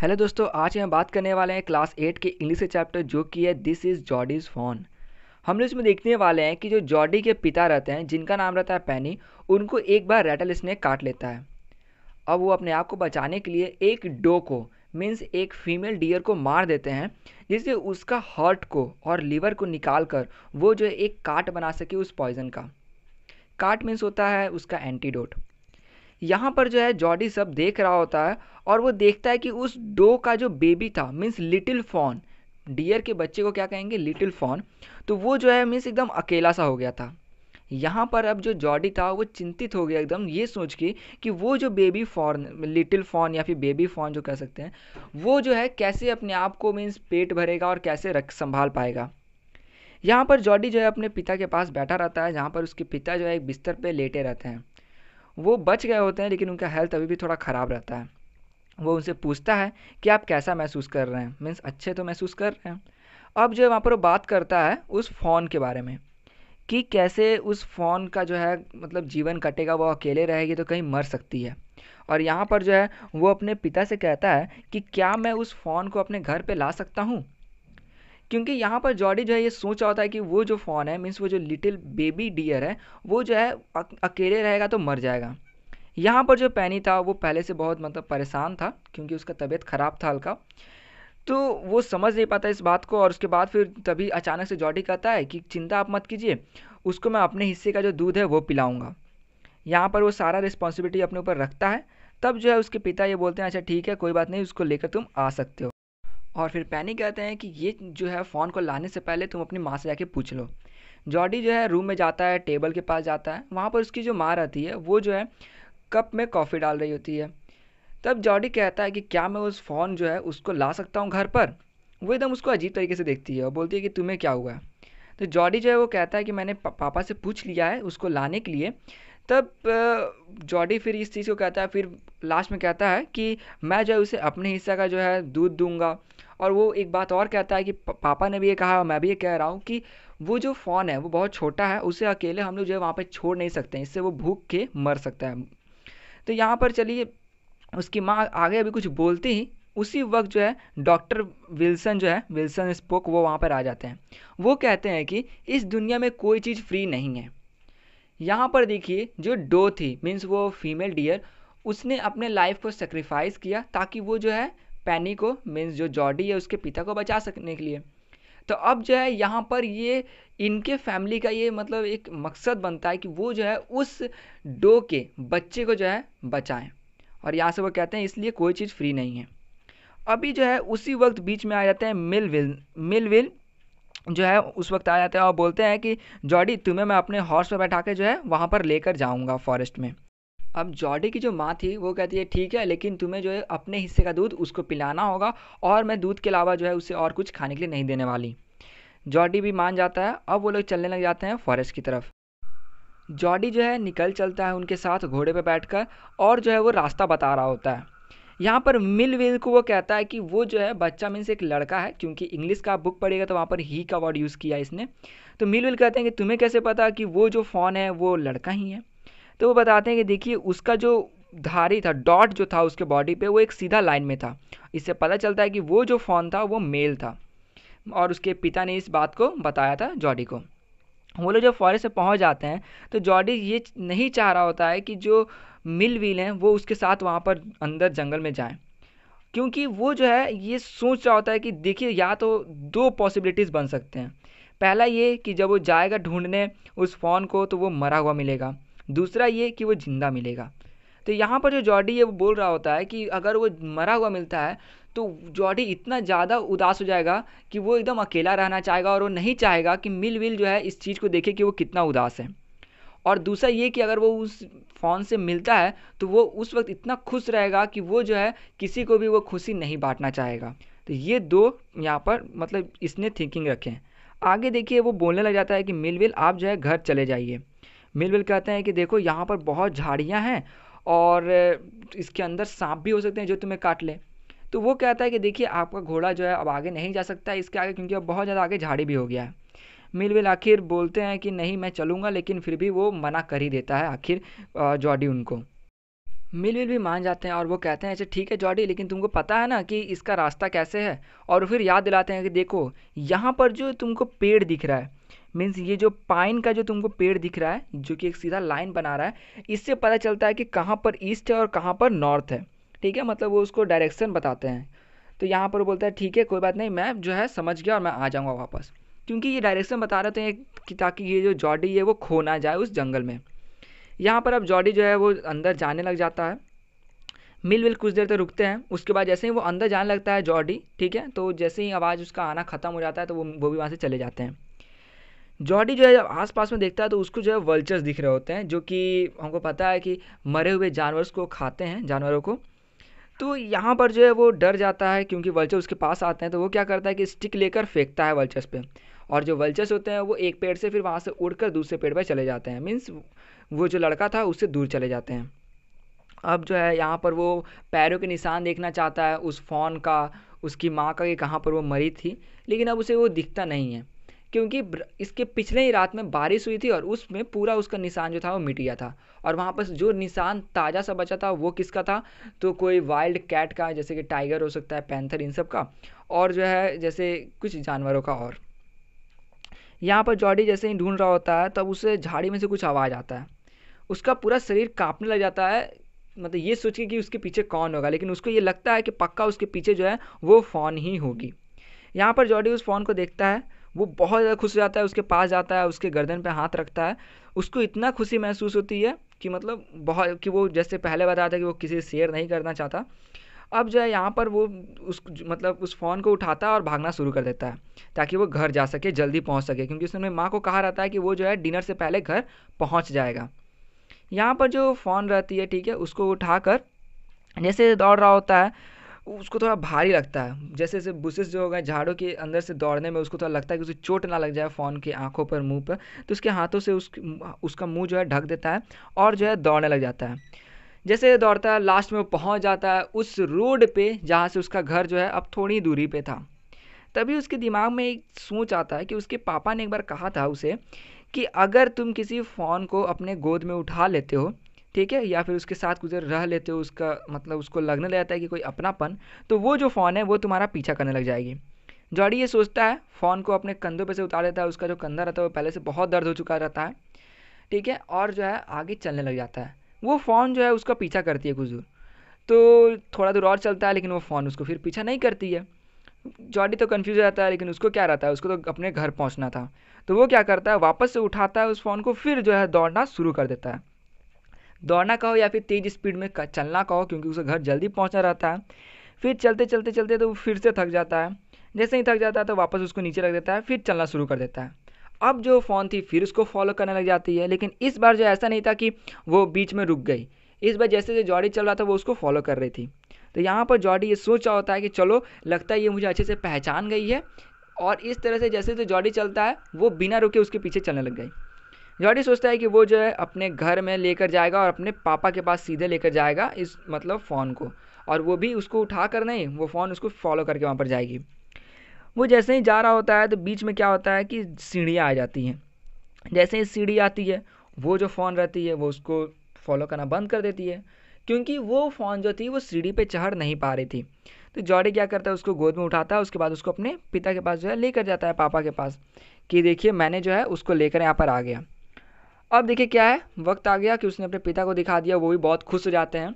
hello दोस्तों आज हम बात करने वाले हैं क्लास एट के इंग्लिश चैप्टर जो कि है दिस इज़ जॉडीज फोन हम लोग इसमें देखने वाले हैं कि जो जॉडी के पिता रहते हैं जिनका नाम रहता है पैनी उनको एक बार रेटल स्नैक काट लेता है अब वो अपने आप को बचाने के लिए एक डो को मीन्स एक फीमेल डियर को मार देते हैं जिससे उसका हार्ट को और लीवर को निकाल कर वो जो एक काट बना सके उस पॉइज़न का काट मीन्स होता है उसका एंटीडोट यहाँ पर जो है जॉडी सब देख रहा होता है और वो देखता है कि उस डो का जो बेबी था मीन्स लिटिल फॉन डियर के बच्चे को क्या कहेंगे लिटिल फॉन तो वो जो है मीन्स एकदम अकेला सा हो गया था यहाँ पर अब जो जॉडी था वो चिंतित हो गया एकदम ये सोच के कि वो जो बेबी फॉर्न लिटिल फॉन या फिर बेबी फॉर्न जो कह सकते हैं वो जो है कैसे अपने आप को मीन्स पेट भरेगा और कैसे रख संभाल पाएगा यहाँ पर जॉडी जो है अपने पिता के पास बैठा रहता है जहाँ पर उसके पिता जो है एक बिस्तर पे लेटे रहते हैं वो बच गए होते हैं लेकिन उनका हेल्थ अभी भी थोड़ा ख़राब रहता है वो उनसे पूछता है कि आप कैसा महसूस कर रहे हैं मीन्स अच्छे तो महसूस कर रहे हैं अब जो वहाँ पर वो बात करता है उस फ़ोन के बारे में कि कैसे उस फ़ोन का जो है मतलब जीवन कटेगा वो अकेले रहेगी तो कहीं मर सकती है और यहाँ पर जो है वो अपने पिता से कहता है कि क्या मैं उस फ़ोन को अपने घर पे ला सकता हूँ क्योंकि यहाँ पर जॉडी जो है ये सोच रहा होता है कि वो जो फॉन है मीन्स वो जो लिटिल बेबी डियर है वो जो है अकेले रहेगा तो मर जाएगा यहाँ पर जो पैनी था वो पहले से बहुत मतलब परेशान था क्योंकि उसका तबीयत ख़राब था हल्का तो वो समझ नहीं पाता इस बात को और उसके बाद फिर तभी अचानक से जॉडी कहता है कि चिंता आप मत कीजिए उसको मैं अपने हिस्से का जो दूध है वो पिलाऊंगा यहाँ पर वो सारा रिस्पॉन्सिबिलिटी अपने ऊपर रखता है तब जो है उसके पिता ये बोलते हैं अच्छा ठीक है कोई बात नहीं उसको लेकर तुम आ सकते हो और फिर पैनी कहते हैं कि ये जो है फ़ोन को लाने से पहले तुम अपनी माँ से जाके पूछ लो जॉडी जो है रूम में जाता है टेबल के पास जाता है वहाँ पर उसकी जो माँ रहती है वो जो है कप में कॉफ़ी डाल रही होती है तब जॉडी कहता है कि क्या मैं उस फ़ोन जो है उसको ला सकता हूँ घर पर वो एकदम उसको अजीब तरीके से देखती है और बोलती है कि तुम्हें क्या हुआ तो जॉडी जो है वो कहता है कि मैंने पापा से पूछ लिया है उसको लाने के लिए तब जॉडी फिर इस चीज़ को कहता है फिर लास्ट में कहता है कि मैं जो है उसे अपने हिस्सा का जो है दूध दूंगा और वो एक बात और कहता है कि पापा ने भी ये कहा मैं भी ये कह रहा हूँ कि वो जो फ़ोन है वो बहुत छोटा है उसे अकेले हम लोग जो है वहाँ पर छोड़ नहीं सकते इससे वो भूख के मर सकता है तो यहाँ पर चलिए उसकी माँ आगे अभी कुछ बोलती ही उसी वक्त जो है डॉक्टर विल्सन जो है विल्सन स्पोक वो वहाँ पर आ जाते हैं वो कहते हैं कि इस दुनिया में कोई चीज़ फ्री नहीं है यहाँ पर देखिए जो डो थी मीन्स वो फीमेल डियर उसने अपने लाइफ को सेक्रीफाइस किया ताकि वो जो है पैनी को मीन्स जो जॉडी है उसके पिता को बचा सकने के लिए तो अब जो है यहाँ पर ये इनके फैमिली का ये मतलब एक मकसद बनता है कि वो जो है उस डो के बच्चे को जो है बचाएं और यहाँ से वो कहते हैं इसलिए कोई चीज़ फ्री नहीं है अभी जो है उसी वक्त बीच में आ जाते हैं मिलविल मिलविल जो है उस वक्त आ जाते हैं और बोलते हैं कि जॉडी तुम्हें मैं अपने हॉर्स पर बैठा के जो है वहाँ पर लेकर जाऊँगा फॉरेस्ट में अब जॉडी की जो माँ थी वो कहती है ठीक है लेकिन तुम्हें जो है अपने हिस्से का दूध उसको पिलाना होगा और मैं दूध के अलावा जो है उसे और कुछ खाने के लिए नहीं देने वाली जॉडी भी मान जाता है अब वो लोग चलने लग जाते हैं फॉरेस्ट की तरफ जॉडी जो है निकल चलता है उनके साथ घोड़े पर कर और जो है वो रास्ता बता रहा होता है यहाँ पर मिल विल को वो कहता है कि वो जो है बच्चा मीन्स एक लड़का है क्योंकि इंग्लिश का बुक पढ़ेगा तो वहाँ पर ही का वर्ड यूज़ किया इसने तो मिल विल कहते हैं कि तुम्हें कैसे पता कि वो जो फ़ोन है वो लड़का ही है तो वो बताते हैं कि देखिए उसका जो धारी था डॉट जो था उसके बॉडी पे वो एक सीधा लाइन में था इससे पता चलता है कि वो जो फोन था वो मेल था और उसके पिता ने इस बात को बताया था जॉडी को वो लोग जब फॉरेस्ट से पहुंच जाते हैं तो जॉडी ये नहीं चाह रहा होता है कि जो मिल विल हैं वो उसके साथ वहाँ पर अंदर जंगल में जाएं क्योंकि वो जो है ये सोच रहा होता है कि देखिए या तो दो पॉसिबिलिटीज़ बन सकते हैं पहला ये कि जब वो जाएगा ढूंढने उस फ़ोन को तो वो मरा हुआ मिलेगा दूसरा ये कि वो ज़िंदा मिलेगा तो यहाँ पर जो जॉडी है वो बोल रहा होता है कि अगर वो मरा हुआ मिलता है तो जॉडी इतना ज़्यादा उदास हो जाएगा कि वो एकदम अकेला रहना चाहेगा और वो नहीं चाहेगा कि मिल विल जो है इस चीज़ को देखे कि वो कितना उदास है और दूसरा ये कि अगर वो उस फोन से मिलता है तो वो उस वक्त इतना खुश रहेगा कि वो जो है किसी को भी वो खुशी नहीं बांटना चाहेगा तो ये दो यहाँ पर मतलब इसने थिंकिंग रखें आगे देखिए वो बोलने लग जाता है कि मिल विल आप जो है घर चले जाइए मिल कहते हैं कि देखो यहाँ पर बहुत झाड़ियाँ हैं और इसके अंदर सांप भी हो सकते हैं जो तुम्हें काट ले तो वो कहता है कि देखिए आपका घोड़ा जो है अब आगे नहीं जा सकता इसके आगे क्योंकि अब बहुत ज़्यादा आगे झाड़ी भी हो गया है मिलविल आखिर बोलते हैं कि नहीं मैं चलूँगा लेकिन फिर भी वो मना कर ही देता है आखिर जॉडी उनको मिलविल भी मान जाते हैं और वो कहते हैं अच्छा ठीक है जॉडी लेकिन तुमको पता है ना कि इसका रास्ता कैसे है और फिर याद दिलाते हैं कि देखो यहाँ पर जो तुमको पेड़ दिख रहा है मीन्स ये जो पाइन का जो तुमको पेड़ दिख रहा है जो कि एक सीधा लाइन बना रहा है इससे पता चलता है कि कहाँ पर ईस्ट है और कहाँ पर नॉर्थ है ठीक है मतलब वो उसको डायरेक्शन बताते हैं तो यहाँ पर बोलता है ठीक है कोई बात नहीं मैं जो है समझ गया और मैं आ जाऊँगा वापस क्योंकि ये डायरेक्शन बता रहे थे कि ताकि ये जो जॉडी है वो खो ना जाए उस जंगल में यहाँ पर अब जॉडी जो है वो अंदर जाने लग जाता है मिल विल कुछ देर तक रुकते हैं उसके बाद जैसे ही वो अंदर जाने लगता है जॉडी ठीक है तो जैसे ही आवाज़ उसका आना ख़त्म हो जाता है तो वो वो भी वहाँ से चले जाते हैं जॉडी जो है जब आसपास में देखता है तो उसको जो है वल्चर्स दिख रहे होते हैं जो कि हमको पता है कि मरे हुए जानवर को खाते हैं जानवरों को तो यहाँ पर जो है वो डर जाता है क्योंकि वल्चर उसके पास आते हैं तो वो क्या करता है कि स्टिक लेकर फेंकता है वल्चर्स पे और जो वल्चर्स होते हैं वो एक पेड़ से फिर वहाँ से उड़कर दूसरे पेड़ पर चले जाते हैं मीन्स वो जो लड़का था उससे दूर चले जाते हैं अब जो है यहाँ पर वो पैरों के निशान देखना चाहता है उस फोन का उसकी माँ का कि कहाँ पर वो मरी थी लेकिन अब उसे वो दिखता नहीं है क्योंकि इसके पिछले ही रात में बारिश हुई थी और उसमें पूरा उसका निशान जो था वो मिट गया था और वहाँ पर जो निशान ताज़ा सा बचा था वो किसका था तो कोई वाइल्ड कैट का जैसे कि टाइगर हो सकता है पैंथर इन सब का और जो है जैसे कुछ जानवरों का और यहाँ पर जॉडी जैसे ही ढूंढ रहा होता है तब उसे झाड़ी में से कुछ आवाज़ आता है उसका पूरा शरीर कांपने लग जाता है मतलब ये सोच के कि उसके पीछे कौन होगा लेकिन उसको ये लगता है कि पक्का उसके पीछे जो है वो फ़ोन ही होगी यहाँ पर जॉडी उस फ़ोन को देखता है वो बहुत ज़्यादा खुश हो जाता है उसके पास जाता है उसके गर्दन पे हाथ रखता है उसको इतना खुशी महसूस होती है कि मतलब बहुत कि वो जैसे पहले बताया था कि वो किसी से शेयर नहीं करना चाहता अब जो है यहाँ पर वो उस मतलब उस फ़ोन को उठाता है और भागना शुरू कर देता है ताकि वो घर जा सके जल्दी पहुँच सके क्योंकि उसने माँ को कहा रहता है कि वो जो है डिनर से पहले घर पहुँच जाएगा यहाँ पर जो फ़ोन रहती है ठीक है उसको उठाकर जैसे दौड़ रहा होता है उसको थोड़ा भारी लगता है जैसे जैसे बुशेज जो हो गए झाड़ों के अंदर से दौड़ने में उसको थोड़ा लगता है कि उसे चोट ना लग जाए फ़ोन की आंखों पर मुंह पर तो उसके हाथों से उस उसका मुंह जो है ढक देता है और जो है दौड़ने लग जाता है जैसे दौड़ता है लास्ट में वो पहुँच जाता है उस रोड पर जहाँ से उसका घर जो है अब थोड़ी दूरी पर था तभी उसके दिमाग में एक सोच आता है कि उसके पापा ने एक बार कहा था उसे कि अगर तुम किसी फ़ोन को अपने गोद में उठा लेते हो ठीक है या फिर उसके साथ गुजर रह लेते हो उसका मतलब उसको लगने लग जाता है कि कोई अपनापन तो वो जो फ़ोन है वो तुम्हारा पीछा करने लग जाएगी जॉडी ये सोचता है फ़ोन को अपने कंधों पर से उतार देता है उसका जो कंधा रहता है वो पहले से बहुत दर्द हो चुका रहता है ठीक है और जो है आगे चलने लग जाता है वो फ़ोन जो है उसका पीछा करती है कुछ दूर तो थोड़ा दूर और चलता है लेकिन वो फ़ोन उसको फिर पीछा नहीं करती है जॉडी तो कन्फ्यूज हो जाता है लेकिन उसको क्या रहता है उसको तो अपने घर पहुँचना था तो वो क्या करता है वापस से उठाता है उस फ़ोन को फिर जो है दौड़ना शुरू कर देता है दौड़ना कहो या फिर तेज़ स्पीड में चलना कहो क्योंकि उसे घर जल्दी पहुँचना रहता है फिर चलते चलते चलते तो वो फिर से थक जाता है जैसे ही थक जाता है तो वापस उसको नीचे रख देता है फिर चलना शुरू कर देता है अब जो फ़ोन थी फिर उसको फॉलो करने लग जाती है लेकिन इस बार जो ऐसा नहीं था कि वो बीच में रुक गई इस बार जैसे जैसे जॉडी चल रहा था वो उसको फॉलो कर रही थी तो यहाँ पर जॉडी ये सोच रहा होता है कि चलो लगता है ये मुझे अच्छे से पहचान गई है और इस तरह से जैसे जैसे जॉडी चलता है वो बिना रुके उसके पीछे चलने लग गई जॉडी सोचता है कि वो जो है अपने घर में लेकर जाएगा और अपने पापा के पास सीधे लेकर जाएगा इस मतलब फ़ोन को और वो भी उसको उठा कर नहीं वो फ़ोन उसको फॉलो करके वहाँ पर जाएगी वो जैसे ही जा रहा होता है तो बीच में क्या होता है कि सीढ़ियाँ आ जाती हैं जैसे ही सीढ़ी आती है वो जो फ़ोन रहती है वो उसको फॉलो करना बंद कर देती है क्योंकि वो फ़ोन जो थी वो सीढ़ी पे चढ़ नहीं पा रही थी तो जॉडी क्या करता है उसको गोद में उठाता है उसके बाद उसको अपने पिता के पास जो है लेकर जाता है पापा के पास कि देखिए मैंने जो है उसको लेकर यहाँ पर आ गया अब देखिए क्या है वक्त आ गया कि उसने अपने पिता को दिखा दिया वो भी बहुत खुश हो जाते हैं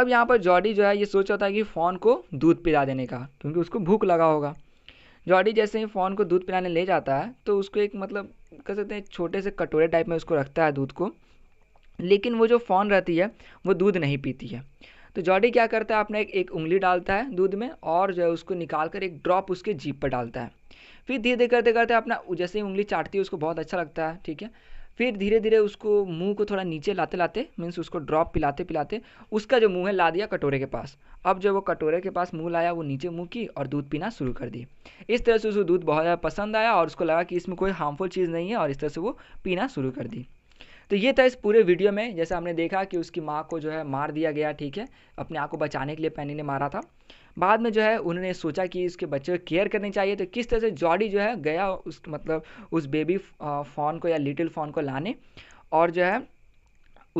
अब यहाँ पर जॉडी जो है ये सोच होता है कि फ़ोन को दूध पिला देने का क्योंकि उसको भूख लगा होगा जॉडी जैसे ही फ़ोन को दूध पिलाने ले जाता है तो उसको एक मतलब कह सकते हैं छोटे से कटोरे टाइप में उसको रखता है दूध को लेकिन वो जो फ़ोन रहती है वो दूध नहीं पीती है तो जॉडी क्या करता है अपना एक, एक उंगली डालता है दूध में और जो है उसको निकाल कर एक ड्रॉप उसके जीप पर डालता है फिर धीरे धीरे करते करते अपना जैसे ही उंगली चाटती है उसको बहुत अच्छा लगता है ठीक है फिर धीरे धीरे उसको मुंह को थोड़ा नीचे लाते लाते मीन्स उसको ड्रॉप पिलाते पिलाते उसका जो मुंह है ला दिया कटोरे के पास अब जब वो कटोरे के पास मुंह लाया वो नीचे मुंह की और दूध पीना शुरू कर दी इस तरह से उसको दूध बहुत ज़्यादा पसंद आया और उसको लगा कि इसमें कोई हार्मफुल चीज़ नहीं है और इस तरह से वो पीना शुरू कर दी तो ये था इस पूरे वीडियो में जैसे हमने देखा कि उसकी माँ को जो है मार दिया गया ठीक है अपने आप को बचाने के लिए पैनी ने मारा था बाद में जो है उन्होंने सोचा कि इसके बच्चे को केयर करनी चाहिए तो किस तरह से जॉडी जो है गया उस मतलब उस बेबी फोन को या लिटिल फोन को लाने और जो है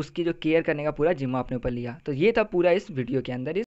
उसकी जो केयर करने का पूरा जिम्मा अपने ऊपर लिया तो ये था पूरा इस वीडियो के अंदर इस